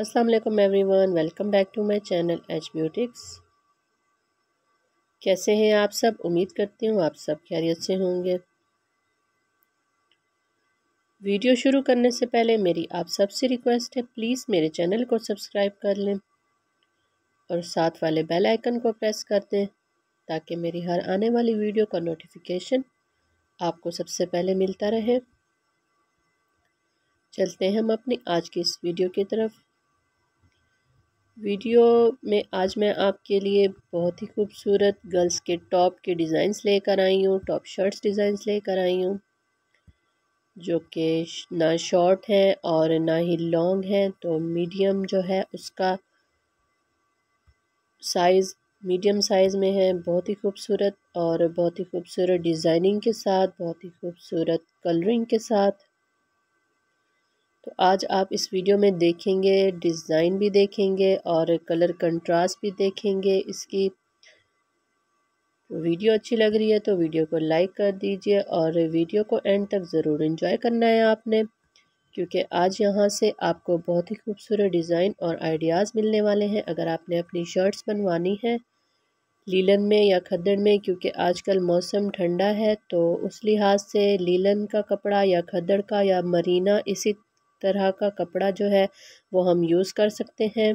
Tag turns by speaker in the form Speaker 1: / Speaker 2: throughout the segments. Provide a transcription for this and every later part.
Speaker 1: Aslam every one welcome back to my channel H Beautics कैसे हैं आप सब उम्मीद करती हूँ आप सब खैरियत से होंगे वीडियो शुरू करने से पहले मेरी आप सबसे रिक्वेस्ट है प्लीज़ मेरे चैनल को सब्सक्राइब कर लें और साथ वाले बेल आइकन को प्रेस कर दें ताकि मेरी हर आने वाली वीडियो का नोटिफिकेशन आपको सबसे पहले मिलता रहे चलते हैं हम अपनी आज की इस वीडियो की तरफ वीडियो में आज मैं आपके लिए बहुत ही खूबसूरत गर्ल्स के टॉप के डिज़ाइंस लेकर आई हूँ टॉप शर्ट्स डिज़ाइंस लेकर आई हूँ जो कि ना शॉर्ट है और ना ही लॉन्ग है तो मीडियम जो है उसका साइज़ मीडियम साइज़ में है बहुत ही खूबसूरत और बहुत ही खूबसूरत डिज़ाइनिंग के साथ बहुत ही खूबसूरत कलरिंग के साथ तो आज आप इस वीडियो में देखेंगे डिज़ाइन भी देखेंगे और कलर कंट्रास्ट भी देखेंगे इसकी वीडियो अच्छी लग रही है तो वीडियो को लाइक कर दीजिए और वीडियो को एंड तक ज़रूर इन्जॉय करना है आपने क्योंकि आज यहाँ से आपको बहुत ही खूबसूरत डिज़ाइन और आइडियाज़ मिलने वाले हैं अगर आपने अपनी शर्ट्स बनवानी है लीलन में या खद्दड़ में क्योंकि आजकल मौसम ठंडा है तो उस लिहाज से लीलन का कपड़ा या खद्दड़ का या मरीना इसी तरह का कपड़ा जो है वो हम यूज़ कर सकते हैं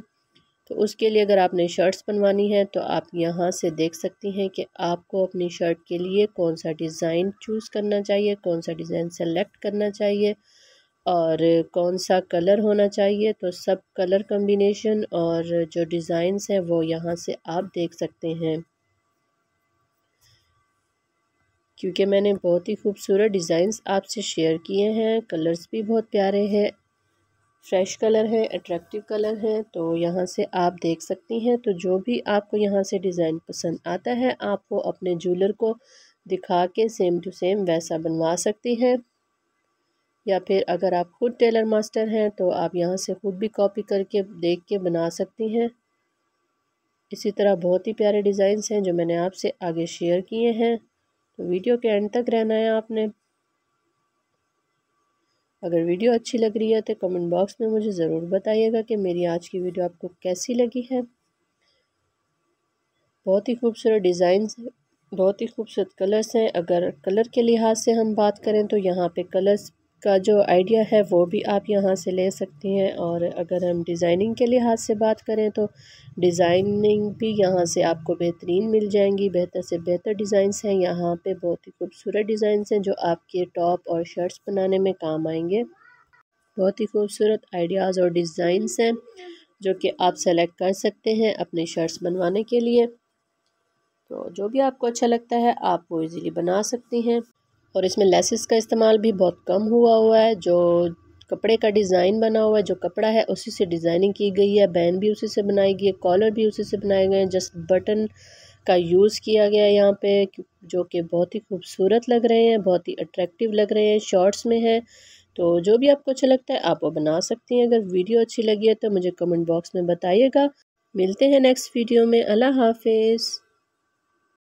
Speaker 1: तो उसके लिए अगर आपने शर्ट्स बनवानी है तो आप यहाँ से देख सकती हैं कि आपको अपनी शर्ट के लिए कौन सा डिज़ाइन चूज़ करना चाहिए कौन सा डिज़ाइन सेलेक्ट करना चाहिए और कौन सा कलर होना चाहिए तो सब कलर कम्बिनेशन और जो डिज़ाइंस हैं वो यहाँ से आप देख सकते हैं क्योंकि मैंने बहुत ही खूबसूरत डिज़ाइंस आपसे शेयर किए हैं कलर्स भी बहुत प्यारे हैं फ्रेश कलर है अट्रैक्टिव कलर है तो यहाँ से आप देख सकती हैं तो जो भी आपको यहाँ से डिज़ाइन पसंद आता है आप वो अपने ज्वेलर को दिखा के सेम टू सेम वैसा बनवा सकती हैं या फिर अगर आप खुद टेलर मास्टर हैं तो आप यहाँ से खुद भी कॉपी करके देख के बना सकती हैं इसी तरह बहुत ही प्यारे डिज़ाइंस हैं जो मैंने आपसे आगे शेयर किए हैं तो वीडियो के एंड तक रहना है आपने अगर वीडियो अच्छी लग रही है तो कमेंट बॉक्स में मुझे ज़रूर बताइएगा कि मेरी आज की वीडियो आपको कैसी लगी है बहुत ही खूबसूरत डिज़ाइन बहुत ही खूबसूरत कलर्स हैं अगर कलर के लिहाज से हम बात करें तो यहाँ पे कलर्स का जो आइडिया है वो भी आप यहाँ से ले सकती हैं और अगर हम डिज़ाइनिंग के लिहाज से बात करें तो डिज़ाइनिंग भी यहाँ से आपको बेहतरीन मिल जाएंगी बेहतर से बेहतर डिज़ाइंस हैं यहाँ पे बहुत ही खूबसूरत डिज़ाइंस हैं जो आपके टॉप और शर्ट्स बनाने में काम आएंगे बहुत ही खूबसूरत आइडियाज़ और डिज़ाइंस हैं जो कि आप सेलेक्ट कर सकते हैं अपने शर्ट्स बनवाने के लिए तो जो भी आपको अच्छा लगता है आप वो ईज़िली बना सकती हैं और इसमें लेसिस का इस्तेमाल भी बहुत कम हुआ हुआ है जो कपड़े का डिज़ाइन बना हुआ है जो कपड़ा है उसी से डिज़ाइनिंग की गई है बैन भी उसी से बनाई गई है कॉलर भी उसी से बनाए गए हैं जस्ट बटन का यूज़ किया गया है यहाँ पे जो कि बहुत ही खूबसूरत लग रहे हैं बहुत ही अट्रैक्टिव लग रहे हैं शॉर्ट्स में है तो जो भी आपको अच्छा लगता है आप वो बना सकती हैं अगर वीडियो अच्छी लगी है तो मुझे कमेंट बॉक्स में बताइएगा मिलते हैं नेक्स्ट वीडियो में अल्लाह हाफिज़